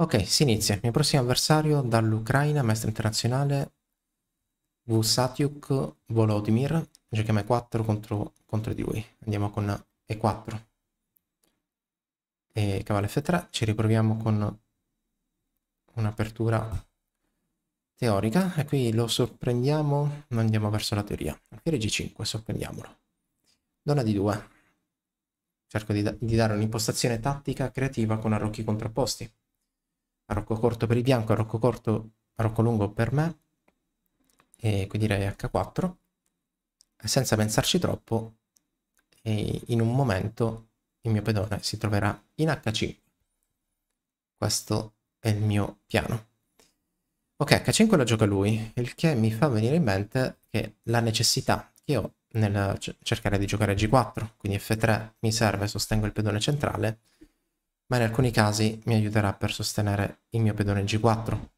Ok, si inizia. Il mio prossimo avversario dall'Ucraina, maestro internazionale Vusatiuk Volodymyr. Giochiamo E4 contro, contro di lui. Andiamo con E4. E cavallo F3. Ci riproviamo con un'apertura teorica. E qui lo sorprendiamo, ma andiamo verso la teoria. Alfiere G5, sorprendiamolo. Donna di 2. Cerco di, da di dare un'impostazione tattica creativa con arrocchi contrapposti Rocco corto per il bianco, rocco corto, rocco lungo per me. E quindi direi H4. Senza pensarci troppo, e in un momento il mio pedone si troverà in H5. Questo è il mio piano. Ok, H5 lo gioca lui, il che mi fa venire in mente che la necessità che ho nel cercare di giocare G4, quindi F3 mi serve, sostengo il pedone centrale, ma in alcuni casi mi aiuterà per sostenere il mio pedone G4.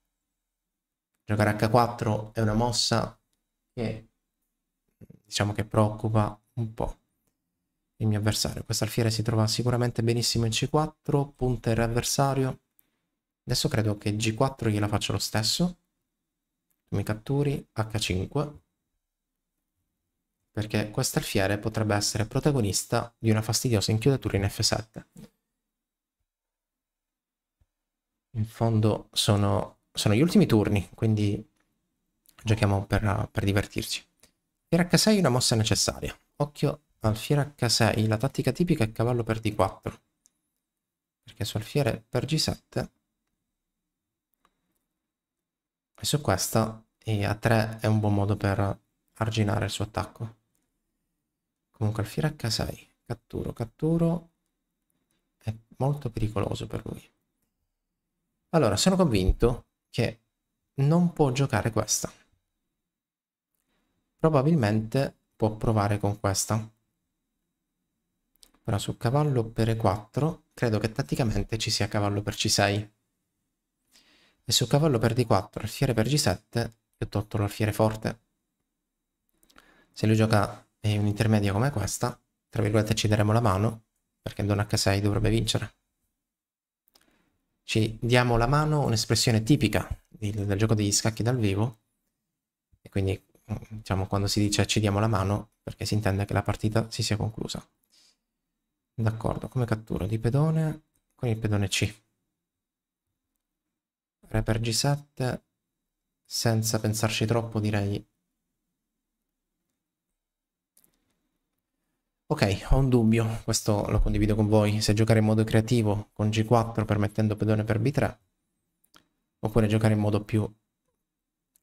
Giocare H4 è una mossa che diciamo che preoccupa un po' il mio avversario. Questo alfiere si trova sicuramente benissimo in C4, punta il avversario. Adesso credo che G4 gliela faccio lo stesso. Mi catturi H5 perché questo alfiere potrebbe essere protagonista di una fastidiosa inchiodatura in F7 in fondo sono, sono gli ultimi turni, quindi giochiamo per, per divertirci. Fiera H6 è una mossa necessaria. Occhio al fiera H6, la tattica tipica è cavallo per D4. Perché su alfiere per G7 e su questa e A3 è un buon modo per arginare il suo attacco. Comunque alfiere H6, catturo, catturo, è molto pericoloso per lui. Allora, sono convinto che non può giocare questa. Probabilmente può provare con questa. Però su cavallo per E4 credo che tatticamente ci sia cavallo per C6. E su cavallo per D4, alfiere per G7, io tottolo alfiere forte. Se lui gioca un'intermedia come questa, tra virgolette ci daremo la mano, perché in donna H6 dovrebbe vincere ci diamo la mano, un'espressione tipica del, del gioco degli scacchi dal vivo, e quindi mm, diciamo quando si dice ci diamo la mano perché si intende che la partita si sia conclusa. D'accordo, come cattura di pedone con il pedone C. Re per G7, senza pensarci troppo direi Ok, ho un dubbio, questo lo condivido con voi, se giocare in modo creativo con G4 permettendo pedone per B3, oppure giocare in modo più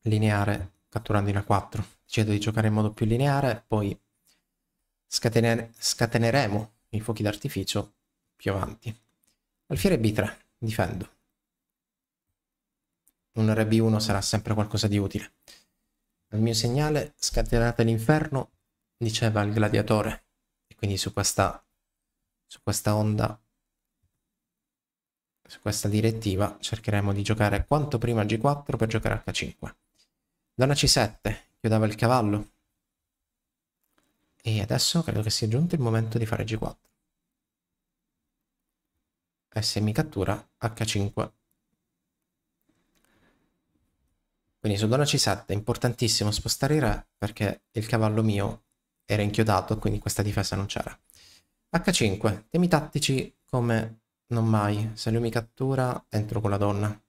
lineare catturando in A4. Decido di giocare in modo più lineare, poi scatener scateneremo i fuochi d'artificio più avanti. Alfiere B3, difendo. Un re B1 sarà sempre qualcosa di utile. Al mio segnale, scatenate l'inferno, diceva il gladiatore quindi su questa, su questa onda, su questa direttiva, cercheremo di giocare quanto prima G4 per giocare H5. Donna C7, chiudava il cavallo. E adesso credo che sia giunto il momento di fare G4. E se mi cattura H5. Quindi su donna C7 è importantissimo spostare i re perché il cavallo mio era inchiodato, quindi questa difesa non c'era. H5, temi tattici come non mai. Se lui mi cattura, entro con la donna.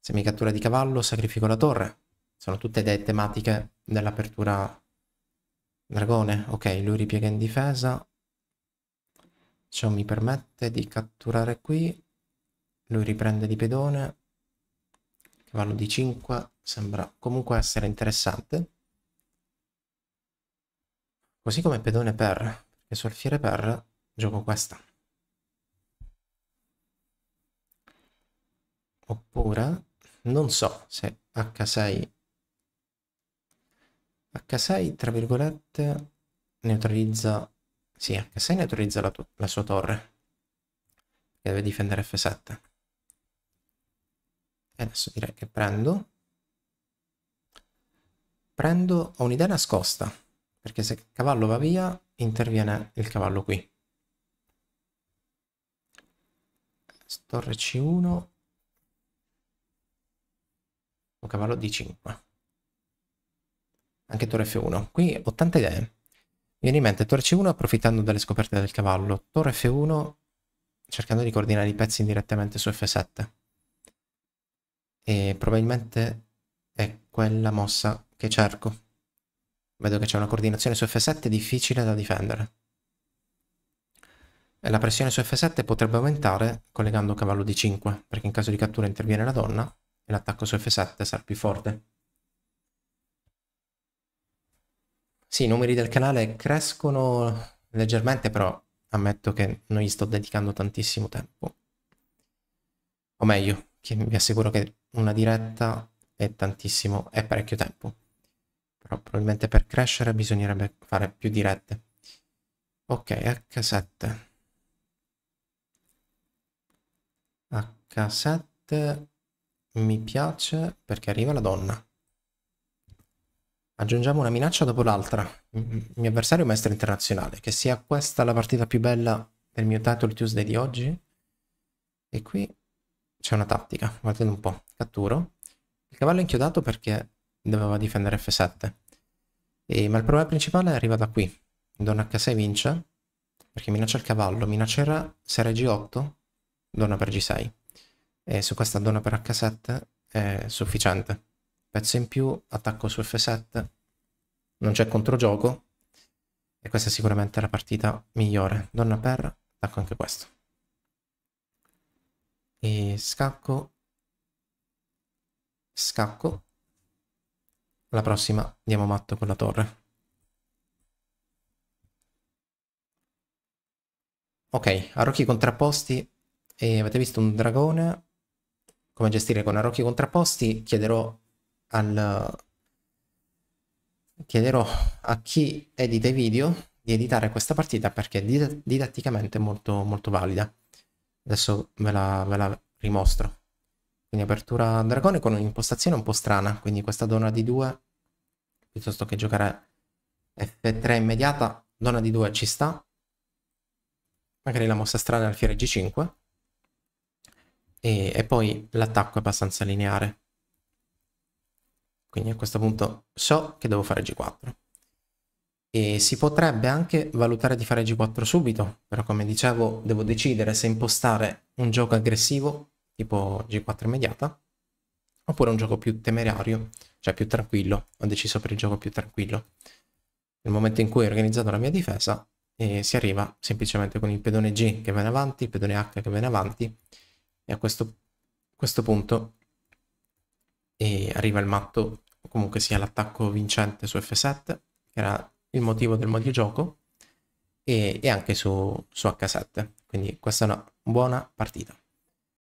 Se mi cattura di cavallo, sacrifico la torre. Sono tutte idee tematiche dell'apertura dragone. Ok, lui ripiega in difesa. Ciò mi permette di catturare qui. Lui riprende di pedone. Cavallo di 5 sembra comunque essere interessante. Così come pedone per, perché sul fiere per gioco questa. Oppure, non so se H6, H6 tra virgolette neutralizza, sì H6 neutralizza la, la sua torre, che deve difendere F7. E adesso direi che prendo, prendo, ho un'idea nascosta perché se il cavallo va via, interviene il cavallo qui. Torre C1. Un cavallo D5. Anche torre F1. Qui ho tante idee. Mi viene in mente torre C1 approfittando delle scoperte del cavallo. Torre F1 cercando di coordinare i pezzi indirettamente su F7. E probabilmente è quella mossa che cerco. Vedo che c'è una coordinazione su F7 difficile da difendere. E la pressione su F7 potrebbe aumentare collegando cavallo D5, perché in caso di cattura interviene la donna e l'attacco su F7 sarà più forte. Sì, i numeri del canale crescono leggermente, però ammetto che non gli sto dedicando tantissimo tempo. O meglio, vi assicuro che una diretta è tantissimo, è parecchio tempo. Però probabilmente per crescere bisognerebbe fare più dirette. Ok, H7. H7 mi piace perché arriva la donna. Aggiungiamo una minaccia dopo l'altra. Il mio avversario è maestro internazionale. Che sia questa la partita più bella del mio Title Tuesday di oggi. E qui c'è una tattica, guardate un po'. Catturo. Il cavallo è inchiodato perché doveva difendere F7. E, ma il problema principale arriva da qui. Donna H6 vince, perché minaccia il cavallo, minaccerà Sera G8, donna per G6. E su questa donna per H7 è sufficiente. Pezzo in più, attacco su F7, non c'è controgioco, e questa è sicuramente la partita migliore. Donna per, attacco anche questo. E scacco, scacco, alla prossima andiamo matto con la torre. Ok, arrocchi contrapposti. E avete visto un dragone? Come gestire con arrocchi contrapposti? Chiederò al... Chiederò a chi edita i video di editare questa partita perché è didatticamente molto, molto valida. Adesso ve la, ve la rimostro. Quindi apertura dragone con un'impostazione un po' strana, quindi questa donna di 2, piuttosto che giocare F3 immediata, donna di 2 ci sta. Magari la mossa strana è alfiere G5. E, e poi l'attacco è abbastanza lineare. Quindi a questo punto so che devo fare G4. E si potrebbe anche valutare di fare G4 subito, però come dicevo devo decidere se impostare un gioco aggressivo tipo G4 immediata, oppure un gioco più temerario, cioè più tranquillo. Ho deciso per il gioco più tranquillo. Nel momento in cui ho organizzato la mia difesa, eh, si arriva semplicemente con il pedone G che va in avanti, il pedone H che va in avanti, e a questo, questo punto eh, arriva il matto, comunque sia l'attacco vincente su F7, che era il motivo del gioco, e, e anche su, su H7. Quindi questa è una buona partita.